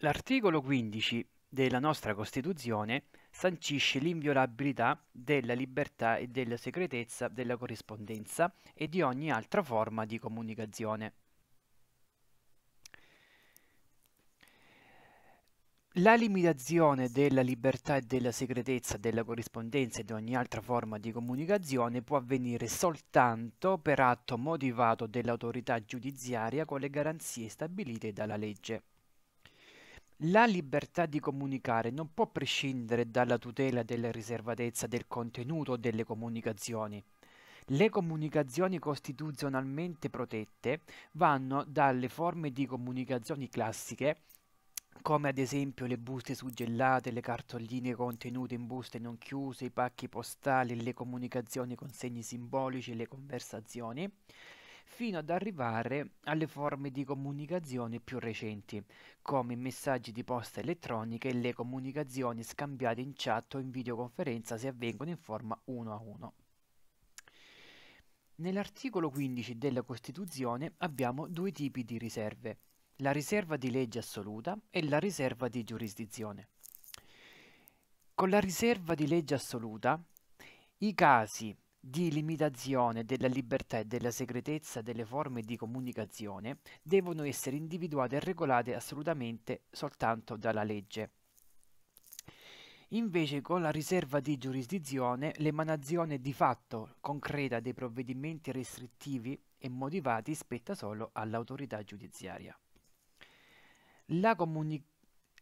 L'articolo 15 della nostra Costituzione sancisce l'inviolabilità della libertà e della segretezza della corrispondenza e di ogni altra forma di comunicazione. La limitazione della libertà e della segretezza della corrispondenza e di ogni altra forma di comunicazione può avvenire soltanto per atto motivato dell'autorità giudiziaria con le garanzie stabilite dalla legge. La libertà di comunicare non può prescindere dalla tutela della riservatezza del contenuto delle comunicazioni. Le comunicazioni costituzionalmente protette vanno dalle forme di comunicazioni classiche, come ad esempio le buste suggellate, le cartoline contenute in buste non chiuse, i pacchi postali, le comunicazioni con segni simbolici, le conversazioni, fino ad arrivare alle forme di comunicazione più recenti, come i messaggi di posta elettronica e le comunicazioni scambiate in chat o in videoconferenza se avvengono in forma 1 a 1. Nell'articolo 15 della Costituzione abbiamo due tipi di riserve, la riserva di legge assoluta e la riserva di giurisdizione. Con la riserva di legge assoluta, i casi di limitazione della libertà e della segretezza delle forme di comunicazione devono essere individuate e regolate assolutamente soltanto dalla legge. Invece con la riserva di giurisdizione l'emanazione di fatto concreta dei provvedimenti restrittivi e motivati spetta solo all'autorità giudiziaria. La,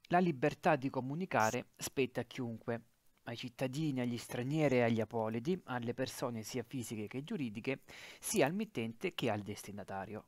la libertà di comunicare spetta a chiunque, ai cittadini, agli stranieri e agli apolidi, alle persone sia fisiche che giuridiche, sia al mittente che al destinatario.